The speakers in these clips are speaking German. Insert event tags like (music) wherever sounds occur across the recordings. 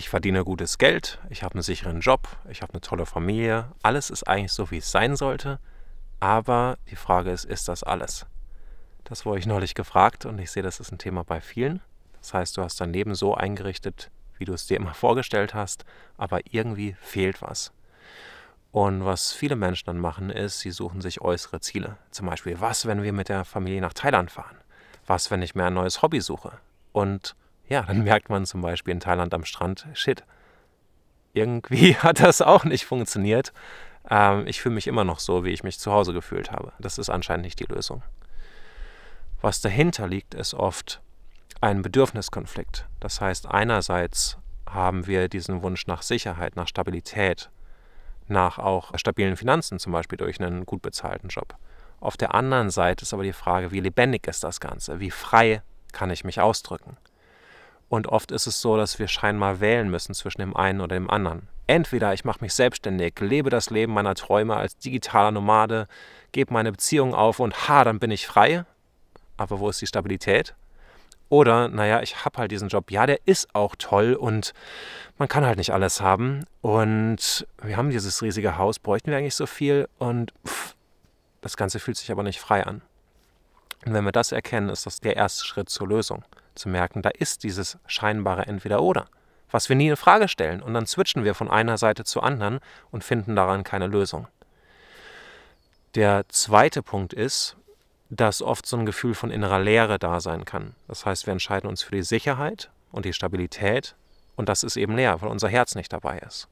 ich verdiene gutes Geld, ich habe einen sicheren Job, ich habe eine tolle Familie, alles ist eigentlich so, wie es sein sollte, aber die Frage ist, ist das alles? Das wurde ich neulich gefragt und ich sehe, das ist ein Thema bei vielen. Das heißt, du hast dein Leben so eingerichtet, wie du es dir immer (laughs) vorgestellt hast, aber irgendwie fehlt was. Und was viele Menschen dann machen, ist, sie suchen sich äußere Ziele. Zum Beispiel, was, wenn wir mit der Familie nach Thailand fahren? Was, wenn ich mir ein neues Hobby suche? Und ja, dann merkt man zum Beispiel in Thailand am Strand, shit, irgendwie (laughs) hat das auch nicht funktioniert. Ähm, ich fühle mich immer noch so, wie ich mich zu Hause gefühlt habe. Das ist anscheinend nicht die Lösung. Was dahinter liegt, ist oft ein Bedürfniskonflikt. Das heißt, einerseits haben wir diesen Wunsch nach Sicherheit, nach Stabilität, nach auch stabilen Finanzen, zum Beispiel durch einen gut bezahlten Job. Auf der anderen Seite ist aber die Frage, wie lebendig ist das Ganze? Wie frei kann ich mich ausdrücken? Und oft ist es so, dass wir scheinbar wählen müssen zwischen dem einen oder dem anderen. Entweder ich mache mich selbstständig, lebe das Leben meiner Träume als digitaler Nomade, gebe meine Beziehung auf und ha, dann bin ich frei. Aber wo ist die Stabilität? Oder, naja, ich habe halt diesen Job. Ja, der ist auch toll und man kann halt nicht alles haben. Und wir haben dieses riesige Haus, bräuchten wir eigentlich so viel und pff, das Ganze fühlt sich aber nicht frei an. Und wenn wir das erkennen, ist das der erste Schritt zur Lösung zu merken, da ist dieses scheinbare Entweder-Oder, was wir nie in Frage stellen und dann switchen wir von einer Seite zur anderen und finden daran keine Lösung. Der zweite Punkt ist, dass oft so ein Gefühl von innerer Leere da sein kann. Das heißt, wir entscheiden uns für die Sicherheit und die Stabilität und das ist eben leer, weil unser Herz nicht dabei ist.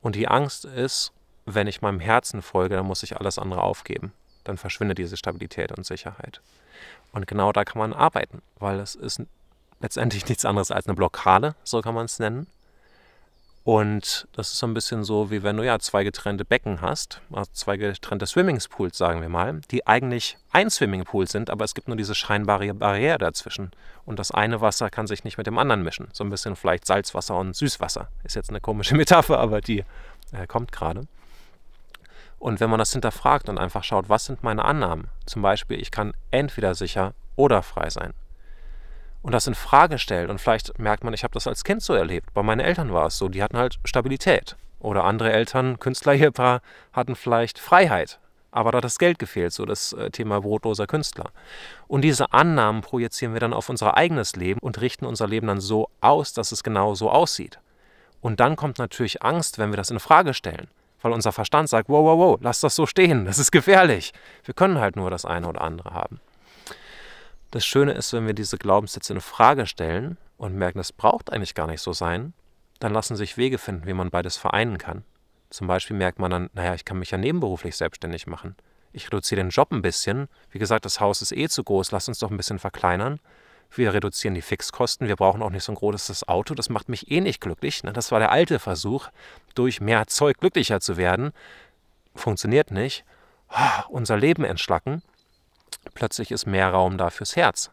Und die Angst ist, wenn ich meinem Herzen folge, dann muss ich alles andere aufgeben dann verschwindet diese Stabilität und Sicherheit. Und genau da kann man arbeiten, weil es ist letztendlich (laughs) nichts anderes als eine Blockade, so kann man es nennen. Und das ist so ein bisschen so, wie wenn du ja zwei getrennte Becken hast, also zwei getrennte Swimmingpools, sagen wir mal, die eigentlich ein Swimmingpool sind, aber es gibt nur diese scheinbare Barriere dazwischen. Und das eine Wasser kann sich nicht mit dem anderen mischen. So ein bisschen vielleicht Salzwasser und Süßwasser. Ist jetzt eine komische (laughs) Metapher, aber die äh, kommt gerade. Und wenn man das hinterfragt und einfach schaut, was sind meine Annahmen? Zum Beispiel, ich kann entweder sicher oder frei sein. Und das in Frage stellt und vielleicht merkt man, ich habe das als Kind so erlebt. Bei meinen Eltern war es so, die hatten halt Stabilität. Oder andere Eltern, (laughs) Künstler-Ehepaar, hatten vielleicht Freiheit. Aber da hat das Geld gefehlt, so das äh, Thema brotloser Künstler. Und diese Annahmen projizieren wir dann auf unser eigenes Leben und richten unser Leben dann so aus, dass es genau so aussieht. Und dann kommt natürlich Angst, wenn wir das in Frage stellen weil unser Verstand sagt, wow, wow, wow, lass das so stehen, das ist gefährlich. Wir können halt nur das eine oder andere haben. Das Schöne ist, wenn wir diese Glaubenssätze in Frage stellen und merken, das braucht eigentlich gar nicht so sein, dann lassen sich Wege finden, wie man beides vereinen kann. Zum Beispiel merkt man dann, naja, ich kann mich ja nebenberuflich selbstständig machen. Ich reduziere den Job ein bisschen. Wie gesagt, das Haus ist eh zu groß, lass uns doch ein bisschen verkleinern wir reduzieren die Fixkosten, wir brauchen auch nicht so ein großes Auto, das macht mich eh nicht glücklich. Ne? Das war der alte Versuch, durch mehr Zeug glücklicher zu werden. Funktioniert nicht. Ah, unser Leben entschlacken. Plötzlich ist mehr Raum da fürs Herz.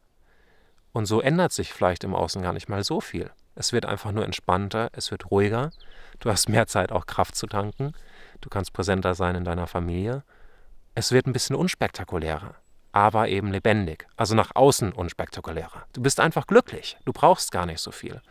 Und so ändert sich vielleicht im Außen gar nicht mal so viel. Es wird einfach nur entspannter, es wird ruhiger. Du hast mehr Zeit, auch Kraft zu tanken. Du kannst präsenter sein in deiner Familie. Es wird ein bisschen unspektakulärer aber eben lebendig, also nach außen unspektakulärer. Du bist einfach glücklich, du brauchst gar nicht so viel.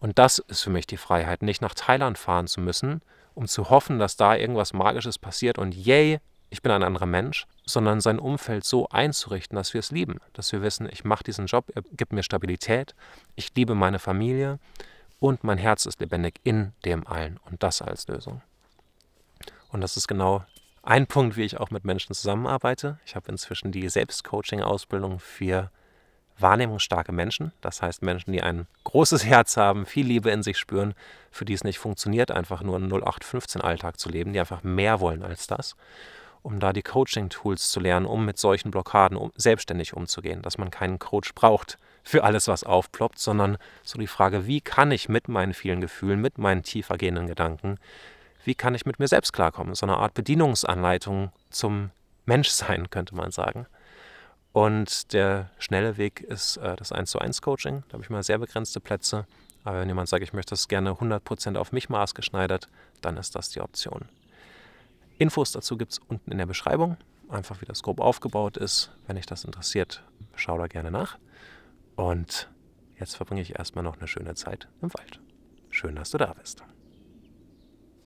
Und das ist für mich die Freiheit, nicht nach Thailand fahren zu müssen, um zu hoffen, dass da irgendwas Magisches passiert und yay, ich bin ein anderer Mensch, sondern sein Umfeld so einzurichten, dass wir es lieben, dass wir wissen, ich mache diesen Job, er gibt mir Stabilität, ich liebe meine Familie und mein Herz ist lebendig in dem allen und das als Lösung. Und das ist genau ein Punkt, wie ich auch mit Menschen zusammenarbeite. Ich habe inzwischen die Selbstcoaching-Ausbildung für wahrnehmungsstarke Menschen. Das heißt Menschen, die ein großes Herz haben, viel Liebe in sich spüren, für die es nicht funktioniert, einfach nur einen 0815-Alltag zu leben, die einfach mehr wollen als das, um da die Coaching-Tools zu lernen, um mit solchen Blockaden um, selbstständig umzugehen, dass man keinen Coach braucht für alles, was aufploppt, sondern so die Frage, wie kann ich mit meinen vielen Gefühlen, mit meinen tiefergehenden Gedanken wie kann ich mit mir selbst klarkommen? So eine Art Bedienungsanleitung zum Menschsein, könnte man sagen. Und der schnelle Weg ist äh, das 1 zu 1 Coaching. Da habe ich mal sehr begrenzte Plätze. Aber wenn jemand sagt, ich möchte das gerne 100% auf mich maßgeschneidert, dann ist das die Option. Infos dazu gibt es unten in der Beschreibung. Einfach wie das grob aufgebaut ist. Wenn dich das interessiert, schau da gerne nach. Und jetzt verbringe ich erstmal noch eine schöne Zeit im Wald. Schön, dass du da bist.